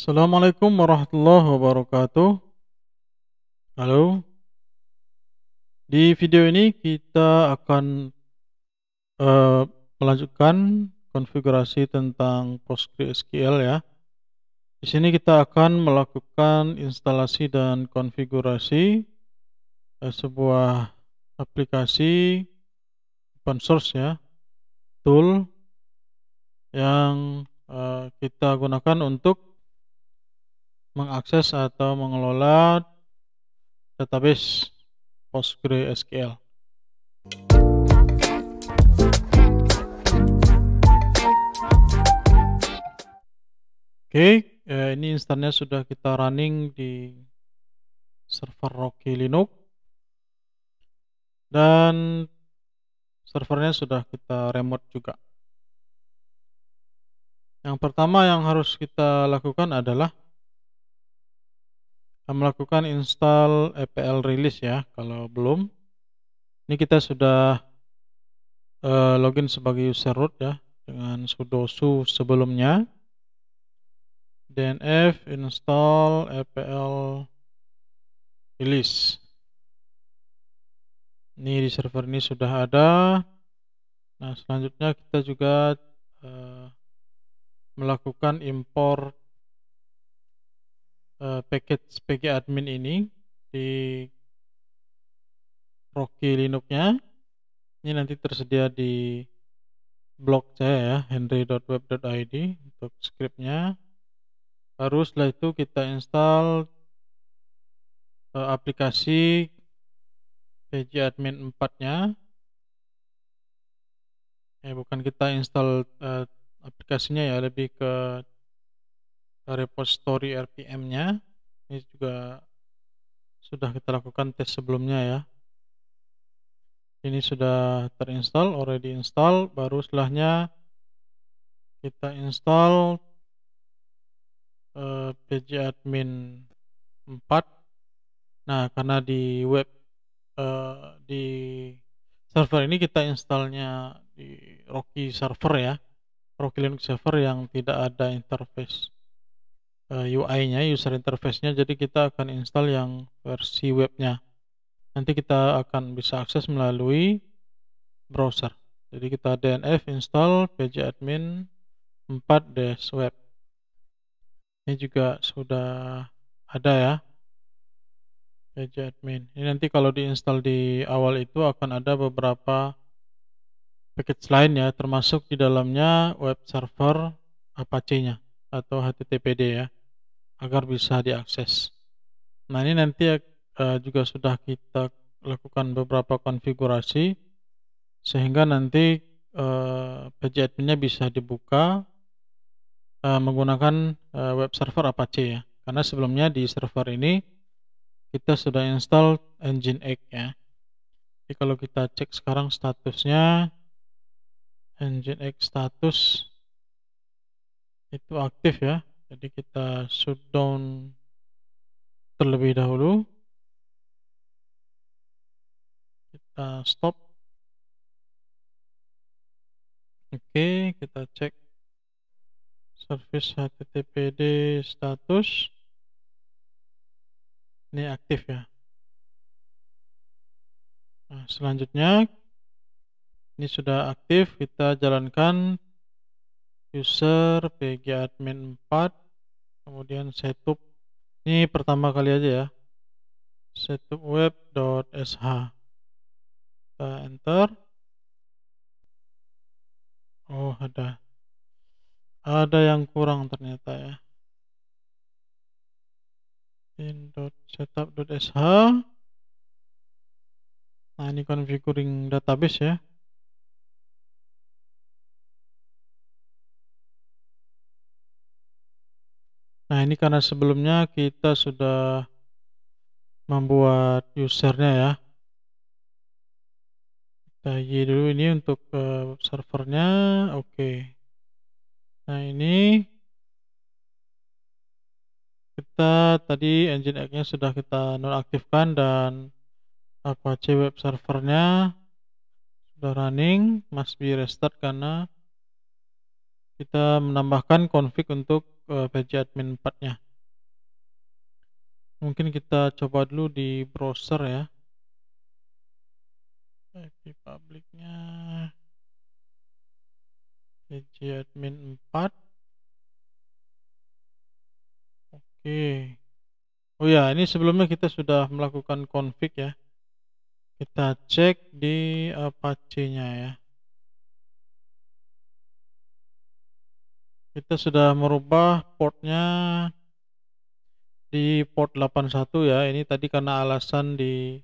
Assalamualaikum warahmatullahi wabarakatuh. Halo. Di video ini kita akan uh, melanjutkan konfigurasi tentang PostgreSQL ya. Di sini kita akan melakukan instalasi dan konfigurasi uh, sebuah aplikasi open source ya, tool yang uh, kita gunakan untuk mengakses atau mengelola database PostgreSQL. Oke, okay, eh, ini instannya sudah kita running di server Rocky Linux dan servernya sudah kita remote juga. Yang pertama yang harus kita lakukan adalah melakukan install EPL release ya kalau belum ini kita sudah uh, login sebagai user root ya dengan sudo su sebelumnya dnf install EPL release ini di server ini sudah ada nah selanjutnya kita juga uh, melakukan import Eh, package sebagai Admin ini di Rocky Linux-nya ini nanti tersedia di blog saya ya henry.web.id untuk scriptnya baru setelah itu kita install eh, aplikasi aplikasi Admin 4 nya eh bukan kita install uh, aplikasinya ya lebih ke repository RPM-nya. Ini juga sudah kita lakukan tes sebelumnya ya. Ini sudah terinstall, already install, baru setelahnya kita install uh, Admin 4. Nah, karena di web uh, di server ini kita installnya di Rocky server ya. Rocky Linux server yang tidak ada interface Eh, UI-nya, user interface-nya. Jadi kita akan install yang versi webnya. Nanti kita akan bisa akses melalui browser. Jadi kita dnf install pgadmin 4 dash web. Ini juga sudah ada ya. Pgadmin. Ini nanti kalau diinstal di awal itu akan ada beberapa package lain ya, termasuk di dalamnya web server Apache-nya atau HTTPD ya agar bisa diakses. Nah ini nanti eh, juga sudah kita lakukan beberapa konfigurasi sehingga nanti uh, bisa dibuka eh, menggunakan web server Apache ya. Karena sebelumnya di server ini kita sudah install engine X ya. Jadi kalau kita cek sekarang statusnya engine X status itu aktif ya jadi kita shutdown terlebih dahulu kita stop oke kita cek service httpd status ini aktif ya nah, selanjutnya ini sudah aktif kita jalankan user admin 4 kemudian setup ini pertama kali aja ya setup web.sh kita enter oh ada ada yang kurang ternyata ya in.setup.sh nah ini configuring database ya Nah, ini karena sebelumnya kita sudah membuat usernya ya. Kita y dulu ini untuk uh, servernya. Oke. Okay. Nah, ini kita tadi engine nya sudah kita nonaktifkan dan Apache web servernya sudah running, must be restart karena kita menambahkan config untuk uh, admin 4 nya mungkin kita coba dulu di browser ya IP publicnya pc admin 4 oke oh ya ini sebelumnya kita sudah melakukan config ya kita cek di apache nya ya kita sudah merubah portnya di port 81 ya ini tadi karena alasan di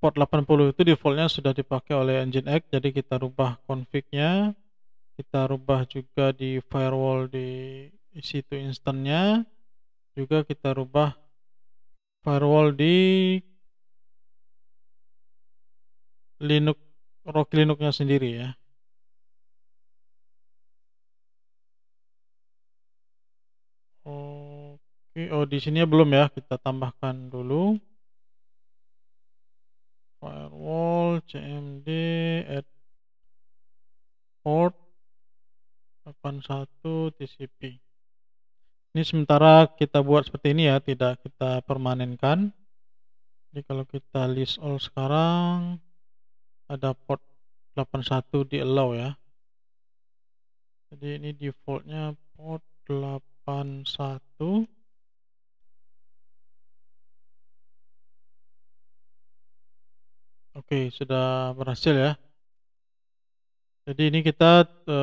port 80 itu defaultnya sudah dipakai oleh engine X jadi kita rubah confignya. kita rubah juga di firewall di situ instannya juga kita rubah firewall di Linux Rocky Linuxnya sendiri ya Oke, oh di sini ya, belum ya, kita tambahkan dulu. Firewall cmd at port 81 TCP. Ini sementara kita buat seperti ini ya, tidak kita permanenkan. Jadi kalau kita list all sekarang ada port 81 di allow ya. Jadi ini defaultnya port 81 Oke, sudah berhasil ya. Jadi ini kita e,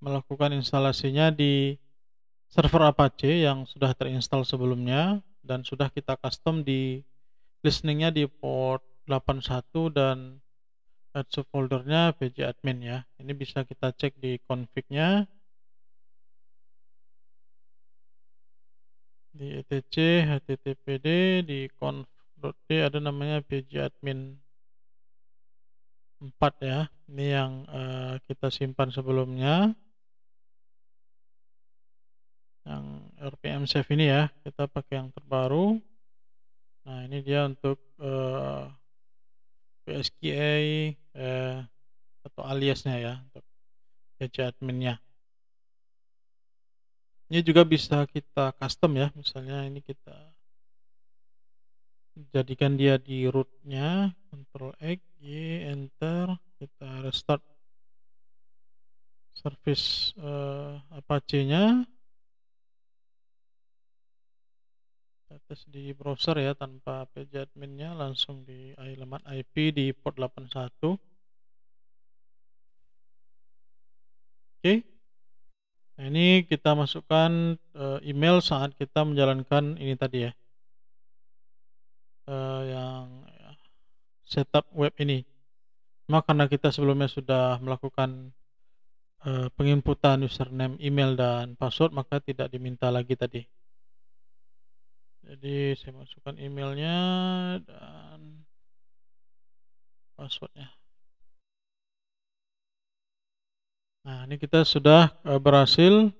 melakukan instalasinya di server Apache yang sudah terinstall sebelumnya dan sudah kita custom di listeningnya di port 81 dan add subfoldernya admin ya. Ini bisa kita cek di config-nya. Di etc httpd di conf. D ada namanya PG admin 4 ya ini yang uh, kita simpan sebelumnya yang RPM save ini ya kita pakai yang terbaru nah ini dia untuk uh, uh, atau aliasnya ya untuk PG adminnya ini juga bisa kita custom ya misalnya ini kita jadikan dia di rootnya Ctrl X Y Enter kita restart service uh, eh, Apache nya kita tes di browser ya tanpa admin nya langsung di alamat IP di port 81 oke okay. nah ini kita masukkan uh, email saat kita menjalankan ini tadi ya uh, yang setup web ini. maka karena kita sebelumnya sudah melakukan uh, penginputan username, email dan password maka tidak diminta lagi tadi. Jadi saya masukkan emailnya dan passwordnya. Nah ini kita sudah eh, berhasil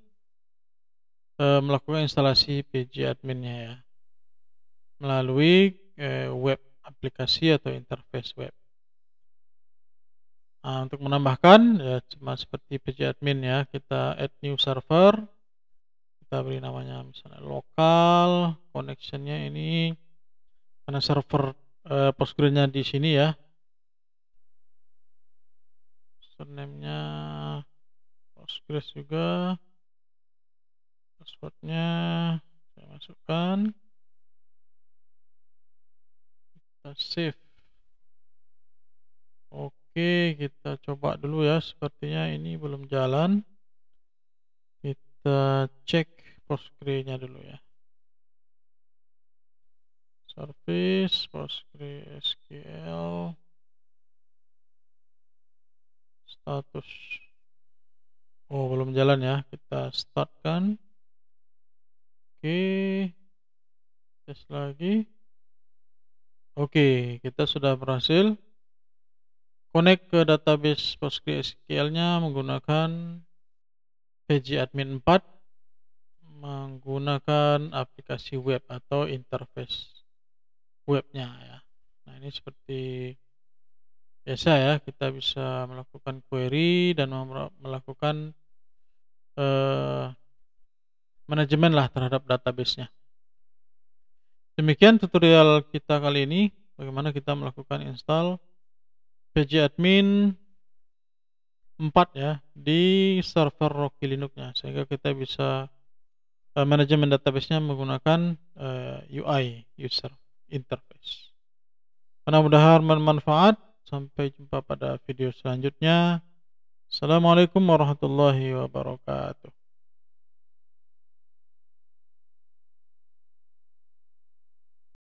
melakukan instalasi PG adminnya ya melalui eh, web aplikasi atau interface web. Nah, untuk menambahkan ya cuma seperti PJ admin ya, kita add new server. Kita beri namanya misalnya lokal, connectionnya ini karena server eh, postgresnya di sini ya. Username-nya Postgres juga. Passwordnya saya masukkan kita save Oke, kita coba dulu ya. Sepertinya ini belum jalan. Kita cek Postgre-nya dulu ya. Service Postgre SQL status. Oh, belum jalan ya. Kita startkan. Oke. Tes lagi. Oke, kita sudah berhasil connect ke database PostgreSQL-nya menggunakan PG Admin 4 menggunakan aplikasi web atau interface webnya ya. Nah, ini seperti biasa ya, kita bisa melakukan query dan melakukan eh, manajemen lah terhadap databasenya. Demikian tutorial kita kali ini bagaimana kita melakukan install admin 4 ya di server Rocky Linux-nya sehingga kita bisa uh, manajemen database-nya menggunakan uh, eh, UI user interface. Mudah-mudahan bermanfaat. Sampai jumpa pada video selanjutnya. Assalamualaikum warahmatullahi wabarakatuh.